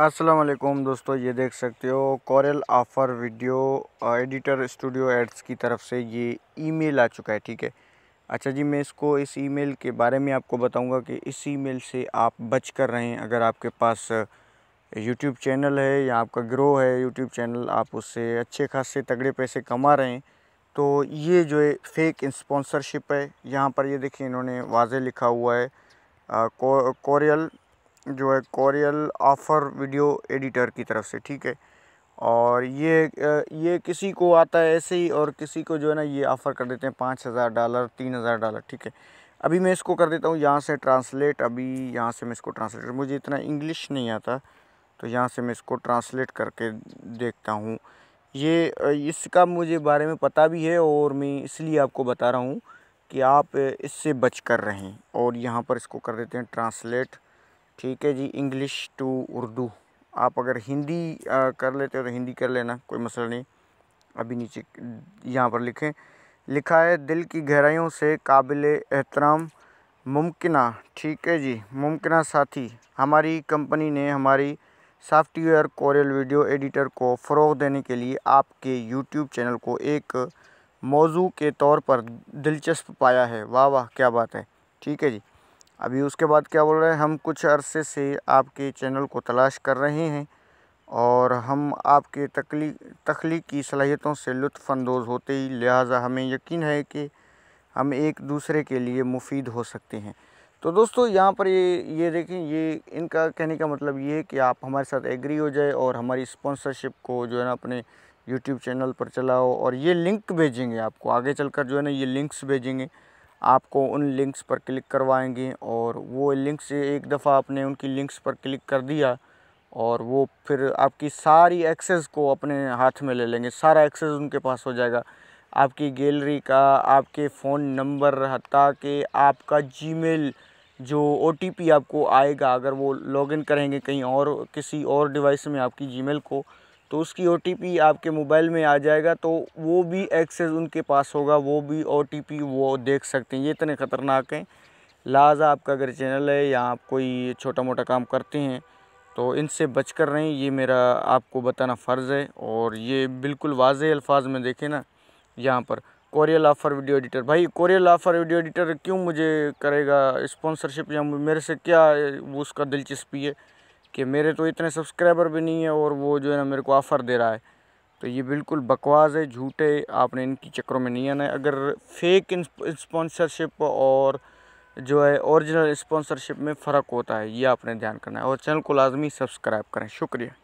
अस्सलाम वालेकुम दोस्तों ये देख सकते हो Corel offer video editor studio ads की तरफ से ये ईमेल आ चुका है ठीक है अच्छा जी मैं इसको इस ईमेल के बारे में आपको बताऊंगा कि इस ईमेल से आप बच कर रहें अगर आपके पास यूट्यूब चैनल है या आपका ग्रो है यूट्यूब चैनल आप उससे अच्छे खासे तगड़े पैसे कमा रहे हैं तो ये जो है फेक स्पॉन्सरशिप है यहाँ पर ये देखिए इन्होंने वाजे लिखा हुआ है कॉरियल जो है कोरियल ऑफ़र वीडियो एडिटर की तरफ से ठीक है और ये ये किसी को आता है ऐसे ही और किसी को जो है ना ये ऑफ़र कर देते हैं पाँच हज़ार डॉलर तीन हज़ार डॉलर ठीक है अभी मैं इसको कर देता हूँ यहाँ से ट्रांसलेट अभी यहाँ से मैं इसको ट्रांसलेट मुझे इतना इंग्लिश नहीं आता तो यहाँ से मैं इसको ट्रांसलेट करके देखता हूँ ये इसका मुझे बारे में पता भी है और मैं इसलिए आपको बता रहा हूँ कि आप इससे बच कर रहें और यहाँ पर इसको कर देते हैं ट्रांसलेट ठीक है जी इंग्लिश टू उर्दू आप अगर हिंदी आ, कर लेते हो तो हिंदी कर लेना कोई मसला नहीं अभी नीचे यहाँ पर लिखें लिखा है दिल की गहराइयों से काबिल एहतराम मुमकिन ठीक है जी मुमकिन साथी हमारी कंपनी ने हमारी सॉफ्टवेयर कोरियल वीडियो एडिटर को फ़रोग देने के लिए आपके यूट्यूब चैनल को एक मौजू के तौर पर दिलचस्प पाया है वाह वाह क्या बात है ठीक है जी अभी उसके बाद क्या बोल रहे हैं हम कुछ अरसे से आपके चैनल को तलाश कर रहे हैं और हम आपके तकली तख्लीकी सलाहियतों से लुफानंदोज़ होते ही लिहाजा हमें यकीन है कि हम एक दूसरे के लिए मुफीद हो सकते हैं तो दोस्तों यहाँ पर ये ये देखें ये इनका कहने का मतलब ये है कि आप हमारे साथ एग्री हो जाए और हमारी स्पॉन्सरशिप को जो है ना अपने यूट्यूब चैनल पर चलाओ और ये लिंक भेजेंगे आपको आगे चलकर जो है ना ये लिंक्स भेजेंगे आपको उन लिंक्स पर क्लिक करवाएंगे और वो लिंक्स एक दफ़ा आपने उनकी लिंक्स पर क्लिक कर दिया और वो फिर आपकी सारी एक्सेस को अपने हाथ में ले लेंगे सारा एक्सेस उनके पास हो जाएगा आपकी गैलरी का आपके फ़ोन नंबर हता के आपका जीमेल जो ओ आपको आएगा अगर वो लॉगिन करेंगे कहीं और किसी और डिवाइस में आपकी जीमेल को तो उसकी ओ आपके मोबाइल में आ जाएगा तो वो भी एक्सेस उनके पास होगा वो भी ओ वो देख सकते हैं ये इतने ख़तरनाक हैं लिहाजा आपका अगर चैनल है या आप कोई छोटा मोटा काम करते हैं तो इनसे बच कर रहें ये मेरा आपको बताना फ़र्ज़ है और ये बिल्कुल वाज अल्फाज में देखें ना यहाँ पर कोरियल ऑफ़र वीडियो एडिटर भाई कोरियल ऑफ़र वीडियो एडिटर क्यों मुझे करेगा इस्पॉन्सरशिप या मेरे से क्या उसका दिलचस्पी है कि मेरे तो इतने सब्सक्राइबर भी नहीं है और वो जो है ना मेरे को ऑफ़र दे रहा है तो ये बिल्कुल बकवास है झूठे आपने इनकी चक्करों में नहीं आना है अगर फेक स्पॉन्सरशिप और जो है ओरिजिनल स्पॉन्सरशिप में फ़र्क होता है ये आपने ध्यान करना है और चैनल को लाजमी सब्सक्राइब करें शुक्रिया